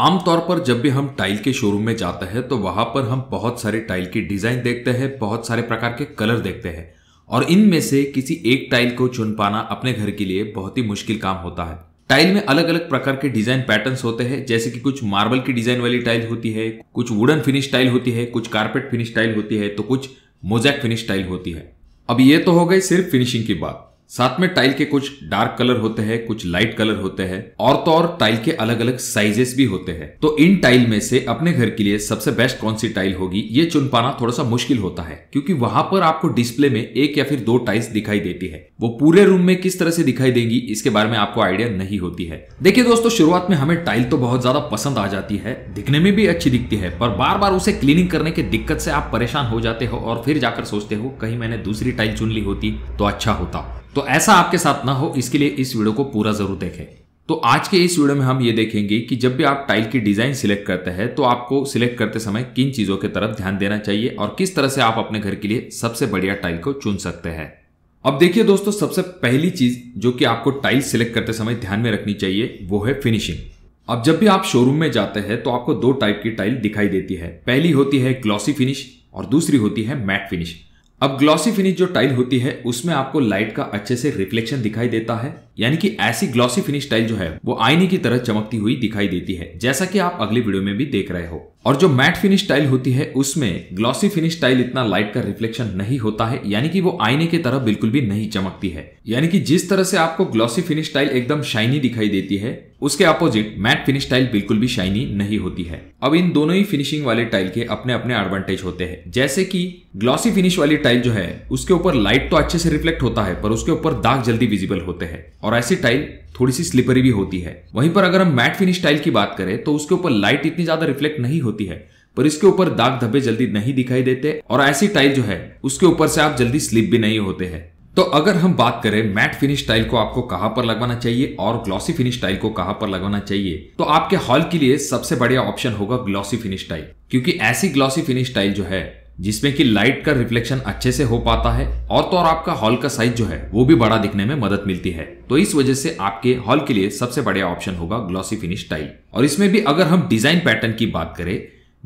आमतौर पर जब भी हम टाइल के शोरूम में जाते हैं तो वहां पर हम बहुत सारे टाइल की डिजाइन देखते हैं बहुत सारे प्रकार के कलर देखते हैं और इनमें से किसी एक टाइल को चुन पाना अपने घर के लिए बहुत ही मुश्किल काम होता है टाइल में अलग अलग प्रकार के डिजाइन पैटर्न होते हैं जैसे कि कुछ मार्बल की डिजाइन वाली टाइल होती है कुछ वुडन फिनिश टाइल होती है कुछ कारपेट फिनिश टाइल होती है तो कुछ मोजैक फिनिश टाइल होती है अब ये तो हो गई सिर्फ फिनिशिंग की बात साथ में टाइल के कुछ डार्क कलर होते हैं कुछ लाइट कलर होते हैं और तो और टाइल के अलग अलग साइजेस भी होते हैं तो इन टाइल में से अपने घर के लिए सबसे बेस्ट कौन सी टाइल होगी ये चुन पाना थोड़ा सा मुश्किल होता है क्योंकि वहां पर आपको डिस्प्ले में एक या फिर दो टाइल्स दिखाई देती है वो पूरे रूम में किस तरह से दिखाई देंगी इसके बारे में आपको आइडिया नहीं होती है देखिये दोस्तों शुरुआत में हमें टाइल तो बहुत ज्यादा पसंद आ जाती है दिखने में भी अच्छी दिखती है पर बार बार उसे क्लीनिंग करने की दिक्कत से आप परेशान हो जाते हो और फिर जाकर सोचते हो कहीं मैंने दूसरी टाइल चुन ली होती तो अच्छा होता तो ऐसा आपके साथ ना हो इसके लिए इस वीडियो को पूरा जरूर देखें तो आज के इस वीडियो में हम ये देखेंगे कि जब भी आप टाइल की डिजाइन सिलेक्ट करते हैं तो आपको सिलेक्ट करते समय किन चीजों की तरफ ध्यान देना चाहिए और किस तरह से आप अपने घर के लिए सबसे बढ़िया टाइल को चुन सकते हैं अब देखिए दोस्तों सबसे पहली चीज जो कि आपको टाइल सिलेक्ट करते समय ध्यान में रखनी चाहिए वो है फिनिशिंग अब जब भी आप शोरूम में जाते हैं तो आपको दो टाइप की टाइल दिखाई देती है पहली होती है ग्लॉसी फिनिश और दूसरी होती है मैट फिनिश अब ग्लॉसी फिनिश जो टाइल होती है उसमें आपको लाइट का अच्छे से रिफ्लेक्शन दिखाई देता है यानी कि ऐसी ग्लॉसी फिनिश टाइल जो है वो आईने की तरह चमकती हुई दिखाई देती है जैसा कि आप अगले वीडियो में भी देख रहे हो और जो मैट फिनिश टाइल होती है उसमें ग्लॉसी फिनिश टाइल इतना लाइट का रिफ्लेक्शन नहीं होता है यानी कि वो आईने की तरह बिल्कुल भी नहीं चमकती है यानी कि जिस तरह से आपको ग्लॉसी फिनिश टाइल एकदम शाइनी दिखाई देती है उसके अपोजिट मैट फिनिश टाइल बिल्कुल भी शाइनी नहीं होती है अब इन दोनों ही फिनिशिंग वाले टाइल के अपने अपने एडवांटेज होते हैं जैसे कि ग्लॉसी फिनिश वाली टाइल जो है उसके ऊपर लाइट तो अच्छे से रिफ्लेक्ट होता है पर उसके ऊपर दाग जल्दी विजिबल होते हैं और ऐसी टाइल थोड़ी सी स्लिपरी भी होती है वहीं पर अगर हम मैट फिनिश टाइल की बात करें तो उसके ऊपर लाइट इतनी ज्यादा रिफ्लेक्ट नहीं होती है पर इसके ऊपर दाग धब्बे जल्दी नहीं दिखाई देते और ऐसी टाइल जो है उसके ऊपर से आप जल्दी स्लिप भी नहीं होते हैं तो अगर हम बात करें मैट फिनिश टाइल को आपको कहां पर लगवाना चाहिए और ग्लॉसी फिनिश टाइल को कहां पर लगवाना चाहिए तो आपके हॉल के लिए सबसे बढ़िया ऑप्शन होगा ग्लॉसी फिनिश टाइल क्योंकि ऐसी ग्लॉसी फिनिश टाइल जो है जिसमें कि लाइट का रिफ्लेक्शन अच्छे से हो पाता है और तो और आपका हॉल का साइज जो है वो भी बड़ा दिखने में मदद मिलती है तो इस वजह से आपके हॉल के लिए सबसे बढ़िया ऑप्शन होगा ग्लॉसी फिनिश टाइल और इसमें भी अगर हम डिजाइन पैटर्न की बात करें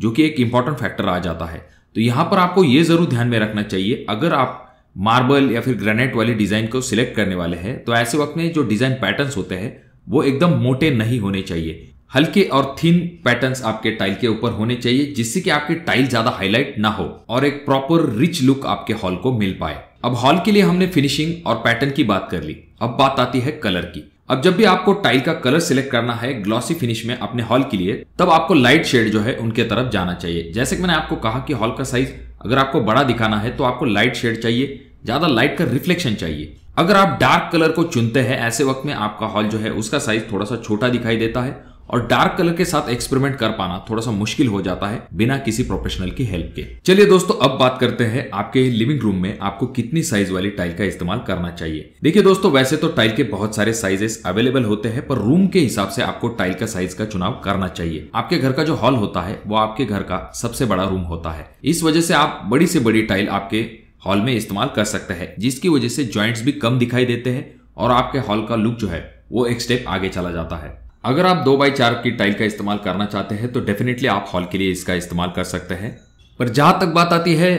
जो कि एक इंपॉर्टेंट फैक्टर आ जाता है तो यहाँ पर आपको ये जरूर ध्यान में रखना चाहिए अगर आप मार्बल या फिर ग्रेनाइट वाले डिजाइन को सिलेक्ट करने वाले हैं तो ऐसे वक्त में जो डिजाइन पैटर्न होते हैं वो एकदम मोटे नहीं होने चाहिए हल्के और थिन पैटर्न्स आपके टाइल के ऊपर होने चाहिए जिससे कि आपके टाइल ज्यादा हाईलाइट ना हो और एक प्रॉपर रिच लुक आपके हॉल को मिल पाए अब हॉल के लिए हमने फिनिशिंग और पैटर्न की बात कर ली अब बात आती है कलर की अब जब भी आपको टाइल का कलर सिलेक्ट करना है ग्लॉसी फिनिश में अपने हॉल के लिए तब आपको लाइट शेड जो है उनके तरफ जाना चाहिए जैसे कि मैंने आपको कहा कि हॉल का साइज अगर आपको बड़ा दिखाना है तो आपको लाइट शेड चाहिए ज्यादा लाइट का रिफ्लेक्शन चाहिए अगर आप डार्क कलर को चुनते हैं ऐसे वक्त में आपका हॉल जो है उसका साइज थोड़ा सा छोटा दिखाई देता है और डार्क कलर के साथ एक्सपेरिमेंट कर पाना थोड़ा सा मुश्किल हो जाता है बिना किसी प्रोफेशनल की हेल्प के चलिए दोस्तों अब बात करते हैं आपके लिविंग रूम में आपको कितनी साइज वाली टाइल का इस्तेमाल करना चाहिए देखिए दोस्तों वैसे तो टाइल के बहुत सारे साइजेस अवेलेबल होते हैं पर रूम के हिसाब से आपको टाइल का साइज का चुनाव करना चाहिए आपके घर का जो हॉल होता है वो आपके घर का सबसे बड़ा रूम होता है इस वजह से आप बड़ी से बड़ी टाइल आपके हॉल में इस्तेमाल कर सकते हैं जिसकी वजह से ज्वाइंट्स भी कम दिखाई देते हैं और आपके हॉल का लुक जो है वो एक स्टेप आगे चला जाता है अगर आप दो बाई चार की टाइल का इस्तेमाल करना चाहते हैं तो डेफिनेटली आप हॉल के लिए इसका इस्तेमाल कर सकते हैं पर जहां तक बात आती है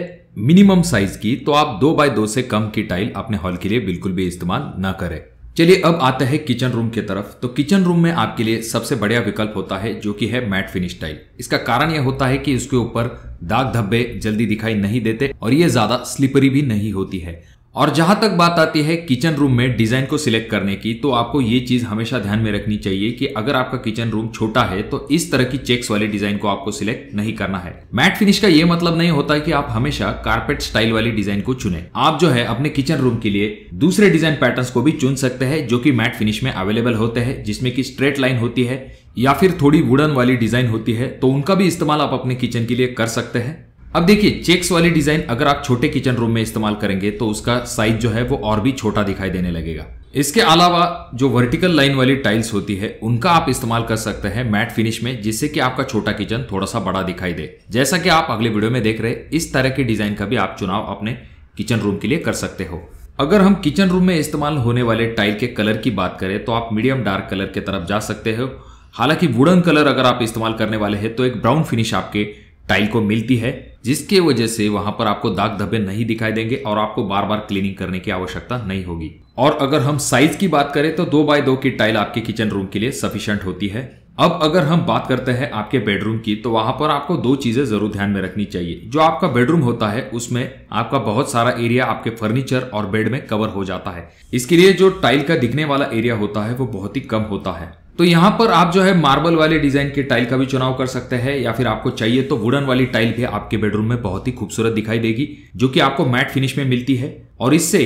मिनिमम साइज की तो आप दो बाय दो से कम की टाइल अपने हॉल के लिए बिल्कुल भी इस्तेमाल ना करें चलिए अब आते हैं किचन रूम की तरफ तो किचन रूम में आपके लिए सबसे बढ़िया विकल्प होता है जो कि है मैट फिनिश टाइल इसका कारण यह होता है कि इसके ऊपर दाग धब्बे जल्दी दिखाई नहीं देते और ये ज्यादा स्लिपरी भी नहीं होती है और जहां तक बात आती है किचन रूम में डिजाइन को सिलेक्ट करने की तो आपको ये चीज हमेशा ध्यान में रखनी चाहिए कि अगर आपका किचन रूम छोटा है तो इस तरह की चेक्स वाले डिजाइन को आपको सिलेक्ट नहीं करना है मैट फिनिश का ये मतलब नहीं होता कि आप हमेशा कारपेट स्टाइल वाली डिजाइन को चुने आप जो है अपने किचन रूम के लिए दूसरे डिजाइन पैटर्न को भी चुन सकते हैं जो की मैट फिनिश में अवेलेबल होते हैं जिसमें की स्ट्रेट लाइन होती है या फिर थोड़ी वुडन वाली डिजाइन होती है तो उनका भी इस्तेमाल आप अपने किचन के लिए कर सकते हैं अब देखिए चेक्स वाली डिजाइन अगर आप छोटे किचन रूम में इस्तेमाल करेंगे तो उसका साइज जो है वो और भी छोटा दिखाई देने लगेगा इसके अलावा जो वर्टिकल लाइन वाली टाइल्स होती है उनका आप इस्तेमाल कर सकते हैं मैट फिनिश में जिससे कि आपका छोटा किचन थोड़ा सा बड़ा दिखाई दे जैसा कि आप अगले वीडियो में देख रहे इस तरह के डिजाइन का भी आप चुनाव अपने किचन रूम के लिए कर सकते हो अगर हम किचन रूम में इस्तेमाल होने वाले टाइल के कलर की बात करें तो आप मीडियम डार्क कलर की तरफ जा सकते हो हालांकि वुडन कलर अगर आप इस्तेमाल करने वाले हैं तो एक ब्राउन फिनिश आपके टाइल को मिलती है जिसके वजह से वहां पर आपको दाग धब्बे नहीं दिखाई देंगे और आपको बार बार क्लीनिंग करने की आवश्यकता नहीं होगी और अगर हम साइज की बात करें तो दो बाय दो की टाइल आपके किचन रूम के लिए सफिशियंट होती है अब अगर हम बात करते हैं आपके बेडरूम की तो वहां पर आपको दो चीजें जरूर ध्यान में रखनी चाहिए जो आपका बेडरूम होता है उसमें आपका बहुत सारा एरिया आपके फर्नीचर और बेड में कवर हो जाता है इसके लिए जो टाइल का दिखने वाला एरिया होता है वो बहुत ही कम होता है तो यहाँ पर आप जो है मार्बल वाले डिजाइन के टाइल का भी चुनाव कर सकते हैं या फिर आपको चाहिए तो वुडन वाली टाइल भी आपके बेडरूम में बहुत ही खूबसूरत दिखाई देगी जो कि आपको मैट फिनिश में मिलती है और इससे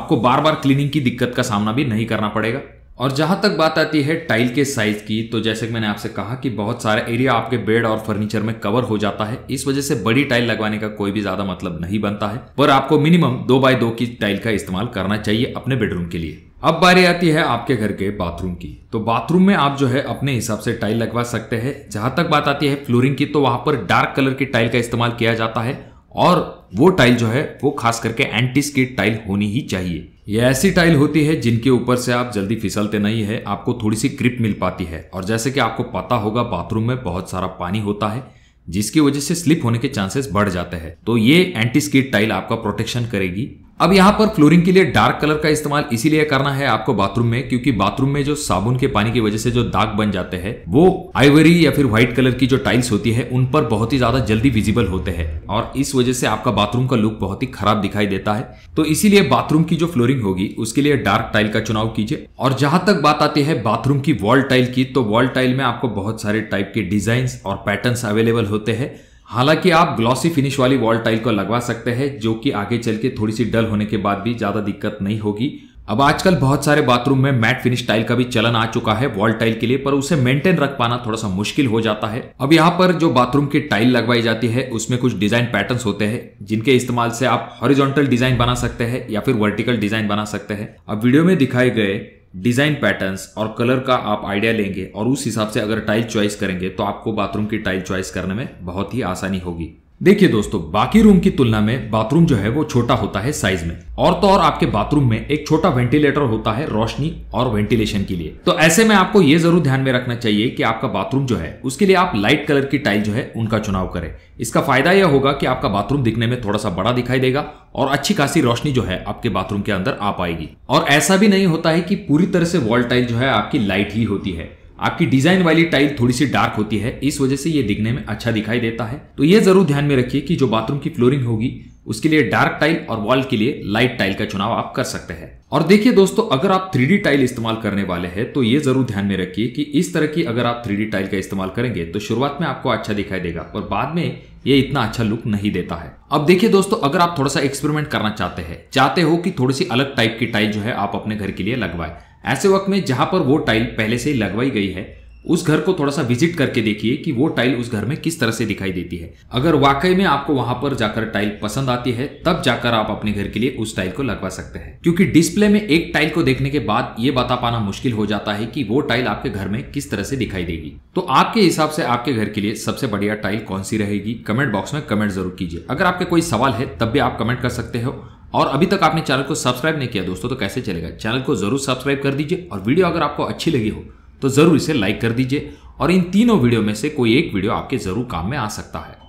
आपको बार बार क्लीनिंग की दिक्कत का सामना भी नहीं करना पड़ेगा और जहां तक बात आती है टाइल के साइज की तो जैसे कि मैंने आपसे कहा कि बहुत सारा एरिया आपके बेड और फर्नीचर में कवर हो जाता है इस वजह से बड़ी टाइल लगवाने का कोई भी ज्यादा मतलब नहीं बनता है पर आपको मिनिमम दो बाय दो की टाइल का इस्तेमाल करना चाहिए अपने बेडरूम के लिए अब बारी आती है आपके घर के बाथरूम की तो बाथरूम में आप जो है अपने हिसाब से टाइल लगवा सकते हैं जहां तक बात आती है फ्लोरिंग की तो वहां पर डार्क कलर की टाइल का इस्तेमाल किया जाता है और वो टाइल जो है वो खास करके एंटी स्किड टाइल होनी ही चाहिए ये ऐसी टाइल होती है जिनके ऊपर से आप जल्दी फिसलते नहीं है आपको थोड़ी सी क्रिप मिल पाती है और जैसे कि आपको पता होगा बाथरूम में बहुत सारा पानी होता है जिसकी वजह से स्लिप होने के चांसेस बढ़ जाते हैं तो ये एंटी स्किड टाइल आपका प्रोटेक्शन करेगी अब यहाँ पर फ्लोरिंग के लिए डार्क कलर का इस्तेमाल इसीलिए करना है आपको बाथरूम में क्योंकि बाथरूम में जो साबुन के पानी की वजह से जो दाग बन जाते हैं वो आइवरी या फिर व्हाइट कलर की जो टाइल्स होती है उन पर बहुत ही ज्यादा जल्दी विजिबल होते हैं और इस वजह से आपका बाथरूम का लुक बहुत ही खराब दिखाई देता है तो इसीलिए बाथरूम की जो फ्लोरिंग होगी उसके लिए डार्क टाइल का चुनाव कीजिए और जहां तक बात आती है बाथरूम की वॉल टाइल की तो वॉल टाइल में आपको बहुत सारे टाइप के डिजाइन और पैटर्न अवेलेबल होते हैं हालांकि आप ग्लॉसी फिनिश वाली वॉल टाइल को लगवा सकते हैं जो कि आगे चल के थोड़ी सी डल होने के बाद भी ज़्यादा दिक्कत नहीं होगी अब आजकल बहुत सारे बाथरूम में मैट फिनिश टाइल का भी चलन आ चुका है वॉल टाइल के लिए पर उसे मेंटेन रख पाना थोड़ा सा मुश्किल हो जाता है अब यहाँ पर जो बाथरूम की टाइल लगवाई जाती है उसमें कुछ डिजाइन पैटर्न होते हैं जिनके इस्तेमाल से आप हॉरिजॉन्टल डिजाइन बना सकते हैं या फिर वर्टिकल डिजाइन बना सकते हैं अब वीडियो में दिखाए गए डिज़ाइन पैटर्न्स और कलर का आप आइडिया लेंगे और उस हिसाब से अगर टाइल चॉइस करेंगे तो आपको बाथरूम की टाइल चॉइस करने में बहुत ही आसानी होगी देखिए दोस्तों बाकी रूम की तुलना में बाथरूम जो है वो छोटा होता है साइज में और तो और आपके बाथरूम में एक छोटा वेंटिलेटर होता है रोशनी और वेंटिलेशन के लिए तो ऐसे में आपको ये जरूर ध्यान में रखना चाहिए कि आपका बाथरूम जो है उसके लिए आप लाइट कलर की टाइल जो है उनका चुनाव करें इसका फायदा यह होगा कि आपका बाथरूम दिखने में थोड़ा सा बड़ा दिखाई देगा और अच्छी खासी रोशनी जो है आपके बाथरूम के अंदर आ पाएगी और ऐसा भी नहीं होता है कि पूरी तरह से वॉल टाइल जो है आपकी लाइट ही होती है आपकी डिजाइन वाली टाइल थोड़ी सी डार्क होती है इस वजह से ये दिखने में अच्छा दिखाई देता है तो ये जरूर ध्यान में रखिए कि जो बाथरूम की फ्लोरिंग होगी उसके लिए डार्क टाइल और वॉल के लिए लाइट टाइल का चुनाव आप कर सकते हैं और देखिए दोस्तों अगर आप थ्री टाइल इस्तेमाल करने वाले हैं तो ये जरूर ध्यान में रखिए कि इस तरह की अगर आप थ्री टाइल का इस्तेमाल करेंगे तो शुरुआत में आपको अच्छा दिखाई देगा और बाद में ये इतना अच्छा लुक नहीं देता है अब देखिए दोस्तों अगर आप थोड़ा सा एक्सपेरिमेंट करना चाहते हैं चाहते हो कि थोड़ी सी अलग टाइप की टाइल जो है आप अपने घर के लिए लगवाए ऐसे वक्त में जहां पर वो टाइल पहले से लगवाई गई है उस घर को थोड़ा सा विजिट करके देखिए कि वो टाइल उस घर में किस तरह से दिखाई देती है अगर वाकई में आपको वहां पर जाकर टाइल पसंद आती है तब जाकर आप अपने घर के लिए उस टाइल को लगवा सकते हैं क्योंकि डिस्प्ले में एक टाइल को देखने के बाद ये बता पाना मुश्किल हो जाता है कि वो टाइल आपके घर में किस तरह से दिखाई देगी तो आपके हिसाब से आपके घर के लिए सबसे बढ़िया टाइल कौन सी रहेगी कमेंट बॉक्स में कमेंट जरूर कीजिए अगर आपके कोई सवाल है तब भी आप कमेंट कर सकते हो और अभी तक आपने चैनल को सब्सक्राइब नहीं किया दोस्तों तो कैसे चलेगा चैनल को जरूर सब्सक्राइब कर दीजिए और वीडियो अगर आपको अच्छी लगी हो तो जरूर इसे लाइक कर दीजिए और इन तीनों वीडियो में से कोई एक वीडियो आपके जरूर काम में आ सकता है